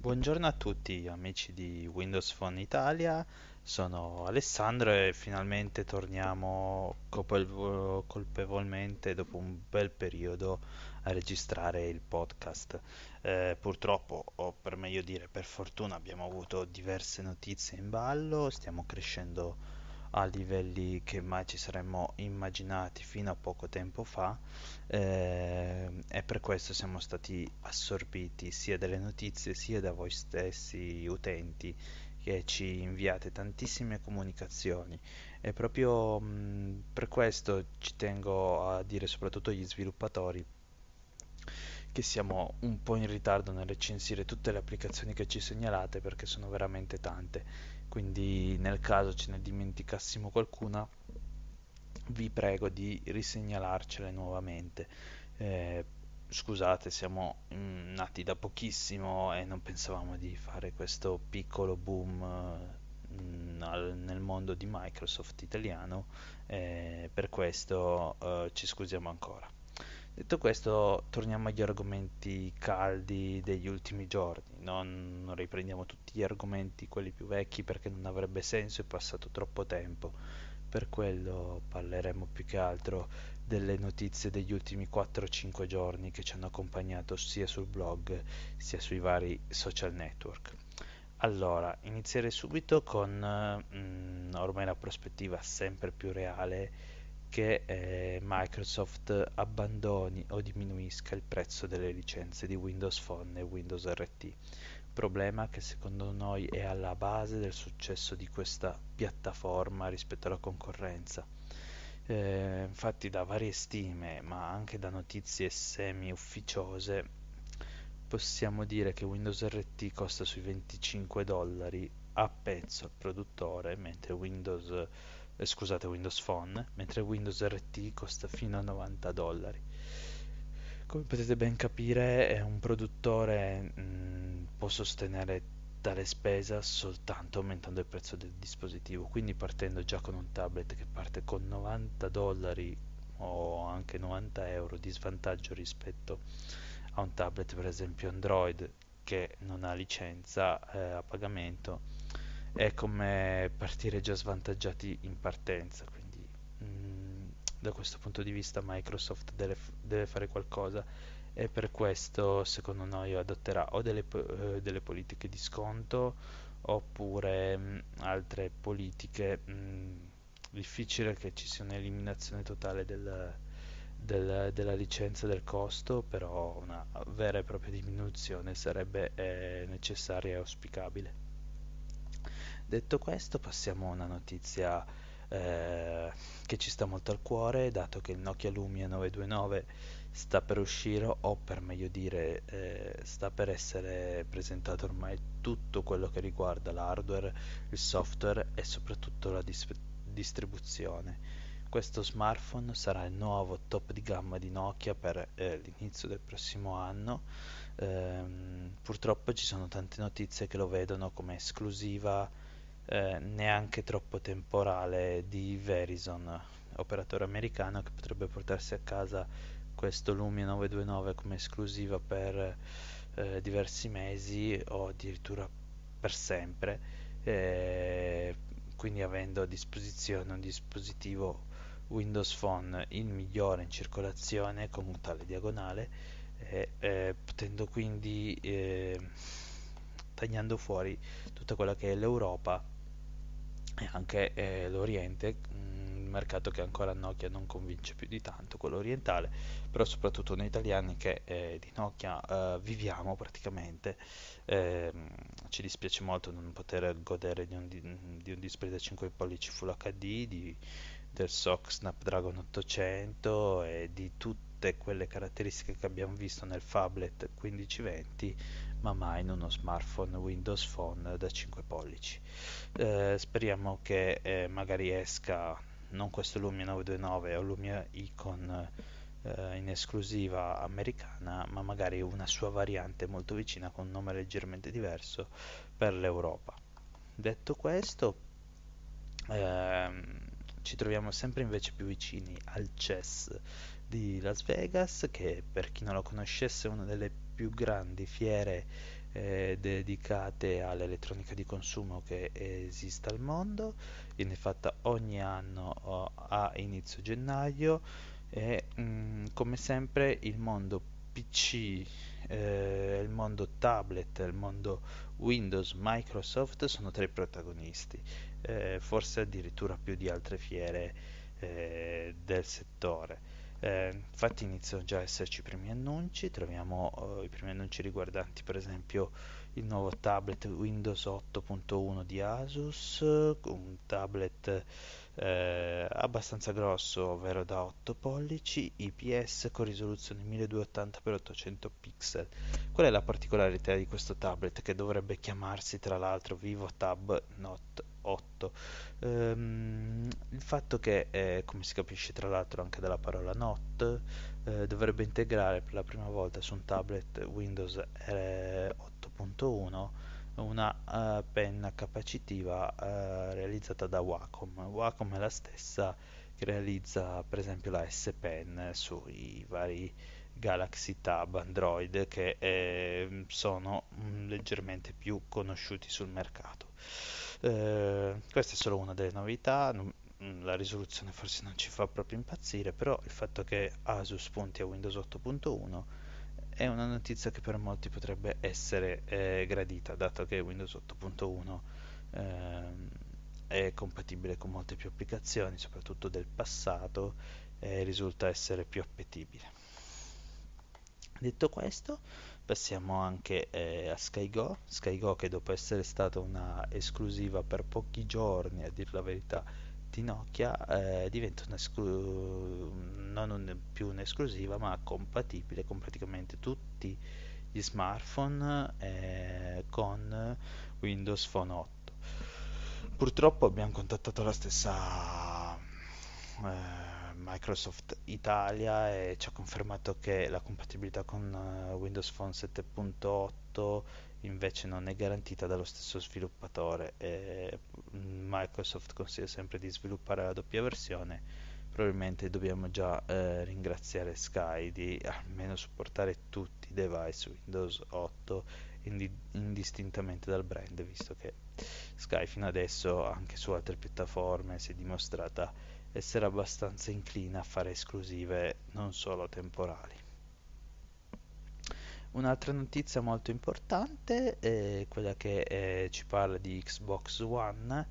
Buongiorno a tutti amici di Windows Phone Italia, sono Alessandro e finalmente torniamo colpevolmente dopo un bel periodo a registrare il podcast. Eh, purtroppo, o per meglio dire per fortuna, abbiamo avuto diverse notizie in ballo, stiamo crescendo a livelli che mai ci saremmo immaginati fino a poco tempo fa eh, e per questo siamo stati assorbiti sia dalle notizie sia da voi stessi utenti che ci inviate tantissime comunicazioni e proprio mh, mm, per questo ci tengo a dire soprattutto agli sviluppatori che siamo un po' in ritardo nel recensire tutte le applicazioni che ci segnalate perché sono veramente tante, quindi nel caso ce ne dimenticassimo qualcuna vi prego di risegnalarcele nuovamente. Eh, scusate, siamo nati da pochissimo e non pensavamo di fare questo piccolo boom mm, nel mondo di Microsoft italiano, eh, per questo eh, ci scusiamo ancora. Detto questo, torniamo agli argomenti caldi degli ultimi giorni, non, non riprendiamo tutti gli argomenti, quelli più vecchi, perché non avrebbe senso, è passato troppo tempo. Per quello parleremo più che altro delle notizie degli ultimi 4-5 giorni che ci hanno accompagnato sia sul blog sia sui vari social network. Allora, inizierei subito con mm, ormai la prospettiva sempre più reale che eh, Microsoft abbandoni o diminuisca il prezzo delle licenze di Windows Phone e Windows RT, problema che secondo noi è alla base del successo di questa piattaforma rispetto alla concorrenza. Eh, infatti da varie stime, ma anche da notizie semi ufficiose, possiamo dire che Windows RT costa sui 25 dollari a pezzo al produttore, mentre Windows eh, scusate Windows Phone, eh? mentre Windows RT costa fino a 90 dollari. Come potete ben capire, un produttore mh, mm, può sostenere tale spesa soltanto aumentando il prezzo del dispositivo, quindi partendo già con un tablet che parte con 90 dollari o anche 90 euro di svantaggio rispetto a un tablet per esempio Android che non ha licenza eh, a pagamento è come partire già svantaggiati in partenza. Quindi mh, mm, da questo punto di vista Microsoft deve, deve, fare qualcosa e per questo secondo noi adotterà o delle, eh, delle politiche di sconto oppure mh, mm, altre politiche. Mh, mm, difficile che ci sia un'eliminazione totale del, del, della licenza del costo, però una vera e propria diminuzione sarebbe eh, necessaria e auspicabile. Detto questo passiamo a una notizia eh, che ci sta molto al cuore, dato che il Nokia Lumia 929 sta per uscire o per meglio dire eh, sta per essere presentato ormai tutto quello che riguarda l'hardware, il software e soprattutto la dis- distribuzione. Questo smartphone sarà il nuovo top di gamma di Nokia per eh, l'inizio del prossimo anno. Ehm, purtroppo ci sono tante notizie che lo vedono come esclusiva eh, neanche troppo temporale di Verizon, operatore americano che potrebbe portarsi a casa questo Lumia 929 come esclusiva per eh, diversi mesi o addirittura per sempre, eh, quindi avendo a disposizione un dispositivo Windows Phone il migliore in circolazione con un tale diagonale, eh, potendo quindi eh, tagliando fuori tutta quella che è l'Europa e anche eh, l'Oriente, un mm, mercato che ancora Nokia non convince più di tanto, quello orientale, però soprattutto noi italiani che eh, di Nokia eh, viviamo praticamente, ehm, ci dispiace molto non poter godere di un, di, di un display da 5 pollici Full HD, di, del SOC Snapdragon 800 e di tutte quelle caratteristiche che abbiamo visto nel phablet 1520 ma mai in uno smartphone Windows Phone da 5 pollici. Eh, speriamo che eh, magari esca non questo Lumia 929 o Lumia Icon eh, in esclusiva americana, ma magari una sua variante molto vicina con un nome leggermente diverso per l'Europa. Detto questo, ehm, ci troviamo sempre invece più vicini al CES di Las Vegas, che per chi non lo conoscesse è una delle più grandi fiere eh, dedicate all'elettronica di consumo che esista al mondo, viene fatta ogni anno oh, a inizio gennaio e mh, mm, come sempre il mondo PC, eh, il mondo tablet, il mondo Windows, Microsoft sono tra i protagonisti, eh, forse addirittura più di altre fiere eh, del settore. Eh, infatti iniziano già a esserci i primi annunci, troviamo eh, i primi annunci riguardanti per esempio il nuovo tablet Windows 8.1 di Asus, un tablet eh, abbastanza grosso, ovvero da 8 pollici, IPS con risoluzione 1280x800 pixel. Qual è la particolarità di questo tablet che dovrebbe chiamarsi tra l'altro Vivo Tab Note 8? Ehm, il fatto che, eh, come si capisce tra l'altro anche dalla parola Note, eh, dovrebbe integrare per la prima volta su un tablet Windows 8.1 eh, una uh, penna capacitiva uh, realizzata da Wacom. Wacom è la stessa che realizza per esempio la S Pen sui vari Galaxy Tab Android che eh, sono mm, leggermente più conosciuti sul mercato. Eh, questa è solo una delle novità, mm, la risoluzione forse non ci fa proprio impazzire, però il fatto che Asus punti a Windows 8.1 è una notizia che per molti potrebbe essere eh, gradita, dato che Windows 8.1 eh, è compatibile con molte più applicazioni, soprattutto del passato, e risulta essere più appetibile. Detto questo, passiamo anche eh, a SkyGo, SkyGo che dopo essere stata una esclusiva per pochi giorni, a dir la verità, di Nokia eh, diventa non un, più un'esclusiva ma compatibile con praticamente tutti gli smartphone eh, con Windows Phone 8 purtroppo abbiamo contattato la stessa eh, Microsoft Italia e ci ha confermato che la compatibilità con eh, Windows Phone 7.8 invece non è garantita dallo stesso sviluppatore e mm, Microsoft consiglia sempre di sviluppare la doppia versione probabilmente dobbiamo già eh, ringraziare Sky di almeno supportare tutti i device Windows 8 indi- indistintamente dal brand visto che Sky fino adesso anche su altre piattaforme si è dimostrata essere abbastanza incline a fare esclusive non solo temporali. Un'altra notizia molto importante è quella che eh, ci parla di Xbox One,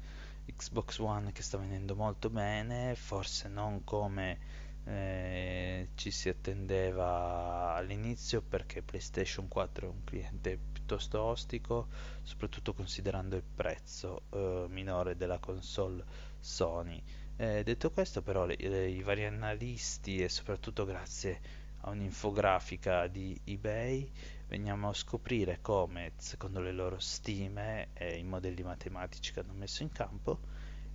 Xbox One che sta venendo molto bene, forse non come eh, ci si attendeva all'inizio perché PlayStation 4 è un cliente piuttosto ostico, soprattutto considerando il prezzo eh, minore della console Sony. Eh, detto questo però le, le, i vari analisti e soprattutto grazie a un'infografica di eBay veniamo a scoprire come secondo le loro stime e i modelli matematici che hanno messo in campo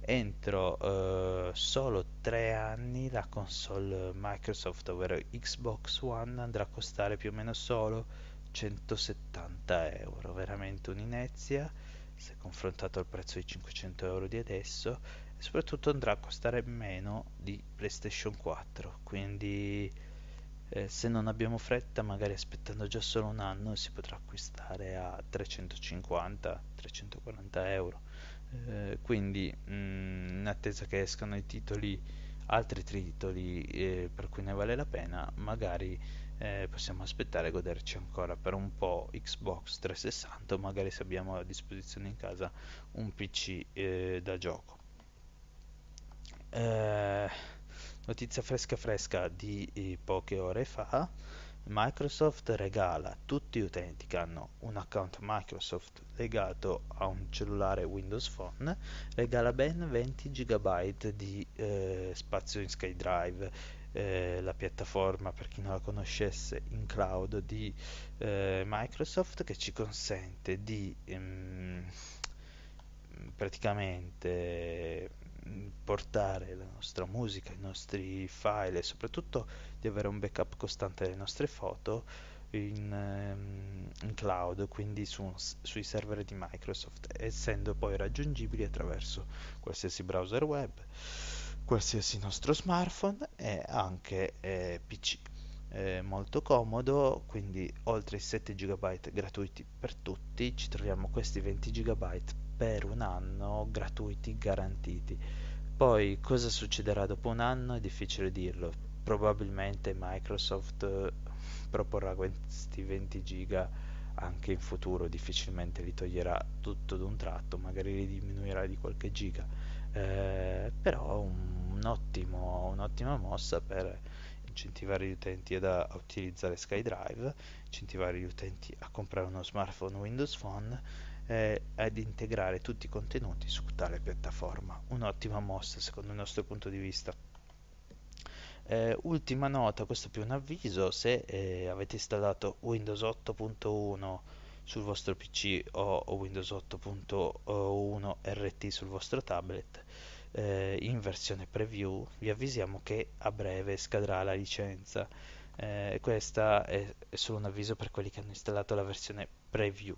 entro eh, solo tre anni la console Microsoft ovvero Xbox One andrà a costare più o meno solo 170 euro veramente un'inezia se confrontato al prezzo di 500 euro di adesso soprattutto andrà a costare meno di PlayStation 4 quindi eh, se non abbiamo fretta magari aspettando già solo un anno si potrà acquistare a 350 340 euro eh, quindi mh, mm, in attesa che escano i titoli altri titoli eh, per cui ne vale la pena magari eh, possiamo aspettare e goderci ancora per un po' Xbox 360 magari se abbiamo a disposizione in casa un PC eh, da gioco eh, notizia fresca fresca di eh, poche ore fa, Microsoft regala a tutti gli utenti che hanno un account Microsoft legato a un cellulare Windows Phone, regala ben 20 GB di eh, spazio in SkyDrive, eh, la piattaforma per chi non la conoscesse in cloud di eh, Microsoft che ci consente di ehm, praticamente portare la nostra musica, i nostri file e soprattutto di avere un backup costante delle nostre foto in, ehm, in cloud, quindi su, sui server di Microsoft, essendo poi raggiungibili attraverso qualsiasi browser web, qualsiasi nostro smartphone e anche eh, PC. È molto comodo, quindi oltre i 7 GB gratuiti per tutti, ci troviamo questi 20 GB per un anno gratuiti garantiti. Poi cosa succederà dopo un anno è difficile dirlo. Probabilmente Microsoft eh, proporrà questi 20 giga anche in futuro, difficilmente li toglierà tutto d'un tratto, magari li diminuirà di qualche giga. Eh, però un, un ottimo, un'ottima mossa per incentivare gli utenti ad, a utilizzare SkyDrive, incentivare gli utenti a comprare uno smartphone Windows Phone eh, ad integrare tutti i contenuti su tale piattaforma. Un'ottima mossa secondo il nostro punto di vista. Eh, ultima nota, questo è più un avviso, se eh, avete installato Windows 8.1 sul vostro PC o, o Windows 8.1 RT sul vostro tablet, eh, in versione preview vi avvisiamo che a breve scadrà la licenza. Eh, questo è, è solo un avviso per quelli che hanno installato la versione preview.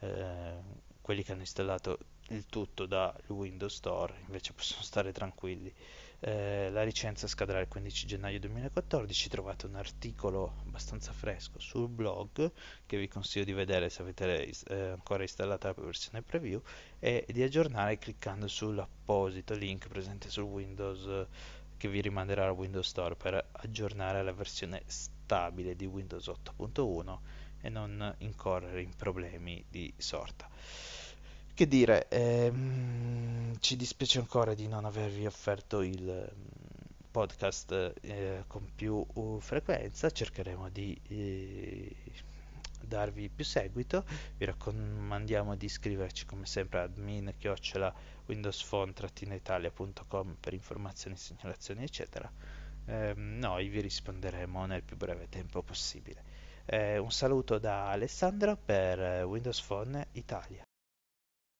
Eh, quelli che hanno installato il tutto dal Windows Store invece possono stare tranquilli. Eh, la licenza scadrà il 15 gennaio 2014, trovate un articolo abbastanza fresco sul blog che vi consiglio di vedere se avete eh, ancora installata la versione preview e di aggiornare cliccando sull'apposito link presente sul Windows che vi rimanderà al Windows Store per aggiornare la versione stabile di Windows 8.1 e non incorrere in problemi di sorta. Che dire, ehm, ci dispiace ancora di non avervi offerto il mm, podcast eh, con più uh, frequenza, cercheremo di eh, darvi più seguito, vi raccomandiamo di iscriverci come sempre ad admin chiocciola windowsphone-italia.com per informazioni, segnalazioni eccetera. Eh, noi vi risponderemo nel più breve tempo possibile. Eh, un saluto da Alessandro per eh, Windows Phone Italia.